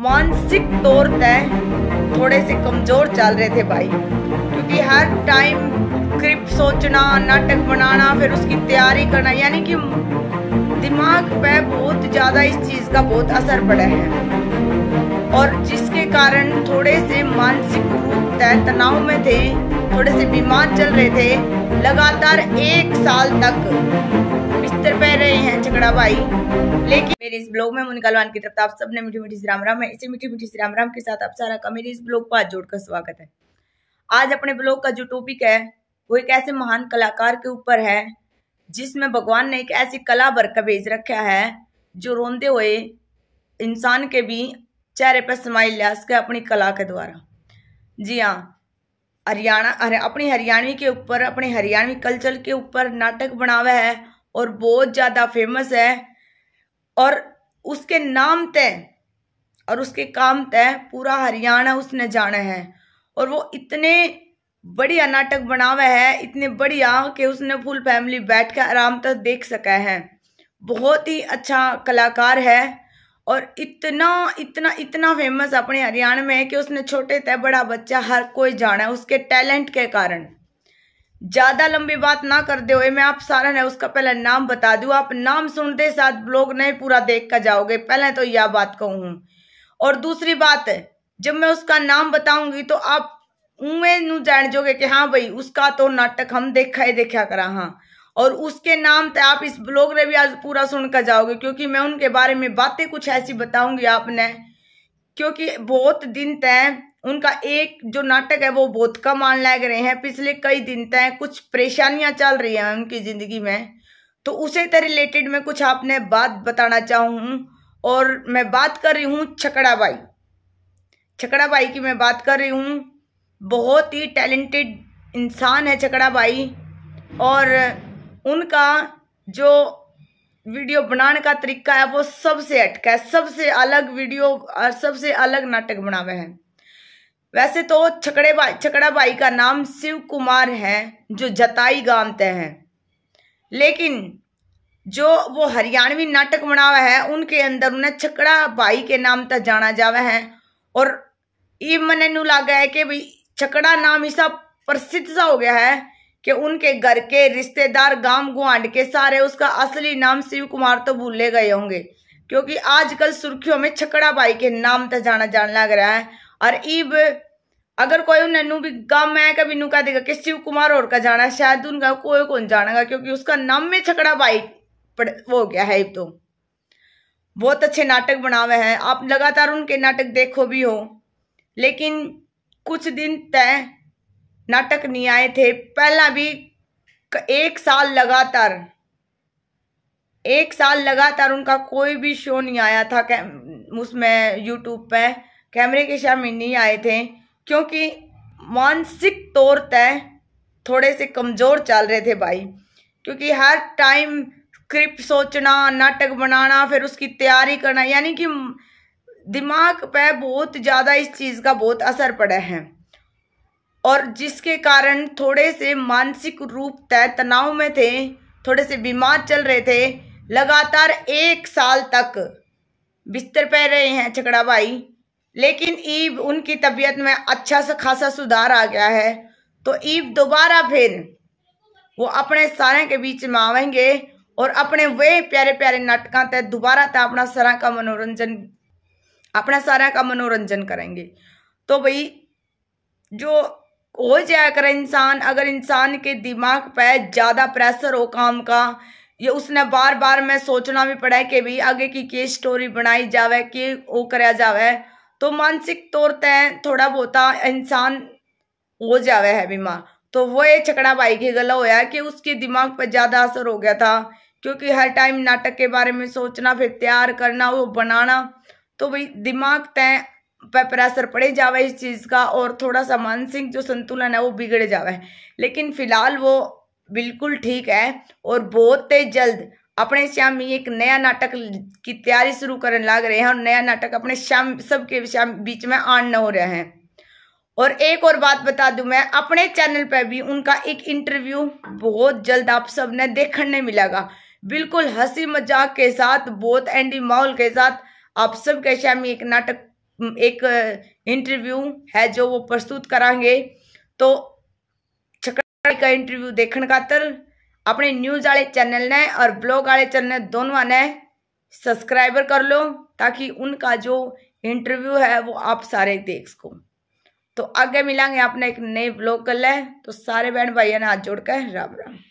मानसिक तौर पर थोड़े से कमज़ोर चल रहे थे भाई क्योंकि हर टाइम क्रिप सोचना नाटक बनाना फिर उसकी तैयारी करना यानी कि दिमाग पे बहुत ज़्यादा इस चीज़ का बहुत असर पड़ा है और जिसके कारण थोड़े से मानसिक रूप से तनाव में थे थोड़े से बीमार चल रहे थे लगातार एक साल तक बिस्तर पे हैं झगड़ा भाई लेकिन मेरे इस ब्लॉग में मुनकलवान की तरफ तो आप सबने मीठी मीठी राम राम है इसी मीठी मीठी राम राम के साथ आप सारा का मेरे इस ब्लॉग पर जोड़कर स्वागत है आज अपने ब्लॉग का जो टॉपिक है वो एक ऐसे महान कलाकार के ऊपर है जिसमें भगवान ने एक ऐसी कला बरकर भेज रखा है जो रोंदे हुए इंसान के भी चेहरे पर स्माइल लिया सके अपनी कला के द्वारा जी हाँ हरियाणा अरे अपनी हरियाणवी के ऊपर अपने हरियाणवी कल्चर के ऊपर नाटक बनावा है और बहुत ज़्यादा फेमस है और उसके नाम तय और उसके काम तय पूरा हरियाणा उसने जाना है और वो इतने बढ़िया नाटक बना हुआ है इतने बढ़िया कि उसने फुल फैमिली बैठ कर आराम तक देख सका है बहुत ही अच्छा कलाकार है और इतना इतना इतना फेमस अपने हरियाणा में है कि उसने छोटे तय बड़ा बच्चा हर कोई जाना है उसके टैलेंट के कारण ज़्यादा लंबी बात ना करते हुए मैं आप सारा ने उसका पहले नाम बता दू आप नाम सुनते साथ ब्लॉग नहीं पूरा देख कर जाओगे पहले तो यह बात कहूँ और दूसरी बात जब मैं उसका नाम बताऊंगी तो आप उमें जान जोगे कि हाँ भाई उसका तो नाटक हम देखा ही देखा करा हाँ और उसके नाम तो आप इस ब्लॉग ने भी आज पूरा सुन कर जाओगे क्योंकि मैं उनके बारे में बातें कुछ ऐसी बताऊंगी आपने क्योंकि बहुत दिन तय उनका एक जो नाटक है वो बहुत कम आने लग रहे हैं पिछले कई दिन तय कुछ परेशानियां चल रही हैं उनकी ज़िंदगी में तो उसे तो रिलेटेड मैं कुछ आपने बात बताना चाहूँ और मैं बात कर रही हूँ छकड़ा भाई छकड़ा भाई की मैं बात कर रही हूँ बहुत ही टैलेंटेड इंसान है छकड़ा भाई और उनका जो वीडियो बनाने का तरीका है वो सबसे अटका है सबसे अलग वीडियो और सबसे अलग नाटक बनावे हैं वैसे तो छकड़े भाई छकड़ा भाई का नाम शिव कुमार है जो जताई गांवते हैं लेकिन जो वो हरियाणवी नाटक बनावा है उनके अंदर उन्हें छकड़ा भाई के नाम तक जाना जावा है और ये मैंने नु लगा है कि भाई छकड़ा नाम ऐसा प्रसिद्ध सा हो गया है कि उनके घर के रिश्तेदार गांव गुआंड के सारे उसका असली नाम शिव कुमार तो भूले गए होंगे क्योंकि आजकल सुर्खियों में छकड़ा भाई के नाम तक जाना जाने लग रहा है और इब अगर कोई उन्हें नू भी गम है कभी नुका कह देगा कि शिव कुमार और का जाना शायद उनका कोई कौन जानेगा क्योंकि उसका नाम में छकड़ा भाई पड़ हो गया है तो बहुत अच्छे नाटक बना हुए हैं आप लगातार उनके नाटक देखो भी हो लेकिन कुछ दिन तय नाटक नहीं आए थे पहला भी एक साल लगातार एक साल लगातार उनका कोई भी शो नहीं आया था उसमें यूट्यूब पे कैमरे के सामने नहीं आए थे क्योंकि मानसिक तौर तय थोड़े से कमज़ोर चल रहे थे भाई क्योंकि हर टाइम स्क्रिप्ट सोचना नाटक बनाना फिर उसकी तैयारी करना यानी कि दिमाग पे बहुत ज़्यादा इस चीज़ का बहुत असर पड़ा है और जिसके कारण थोड़े से मानसिक रूप तय तनाव में थे थोड़े से बीमार चल रहे थे लगातार एक साल तक बिस्तर पे रहे हैं छकड़ा भाई लेकिन ईब उनकी तबीयत में अच्छा सा खासा सुधार आ गया है तो ईब दोबारा फिर वो अपने सारे के बीच में आवेंगे और अपने वे प्यारे प्यारे नाटक तय दोबारा तय अपना सारा का मनोरंजन अपना सारा का मनोरंजन करेंगे तो भाई जो हो जाया कर इंसान अगर इंसान के दिमाग पर ज़्यादा प्रेशर हो काम का ये उसने बार बार में सोचना भी पड़ा है कि भाई आगे की के स्टोरी बनाई जावे कि वो कराया जावे तो मानसिक तौर तय थोड़ा बहुत इंसान हो जावे है बीमार तो वो ये चकड़ा भाई के गला होया कि उसके दिमाग पर ज़्यादा असर हो गया था क्योंकि हर टाइम नाटक के बारे में सोचना फिर तैयार करना वो बनाना तो भाई दिमाग तय पर असर पड़े जावे इस चीज़ का और थोड़ा सा मानसिक जो संतुलन है वो बिगड़ जावे लेकिन फिलहाल वो बिल्कुल ठीक है और बहुत जल्द अपने श्याम एक नया नाटक की तैयारी शुरू करने लग रहे हैं और नया नाटक अपने श्याम सबके श्याम बीच में आन न हो रहे हैं और एक और बात बता दूं मैं अपने चैनल पर भी उनका एक इंटरव्यू बहुत जल्द आप सब ने देखने मिलेगा बिल्कुल हंसी मजाक के साथ बहुत एंडी माहौल के साथ आप सब के श्यामी एक नाटक एक इंटरव्यू है जो वो प्रस्तुत कराएंगे तो छकड़ी का इंटरव्यू देखने का तर अपने न्यूज़ वाले चैनल ने और ब्लॉग वाले चैनल दोनों ने सब्सक्राइबर कर लो ताकि उनका जो इंटरव्यू है वो आप सारे देख सको तो आगे मिलेंगे आपने एक नए ब्लॉग कर लें तो सारे बहन भाइयों ने हाथ जोड़ कर राम राम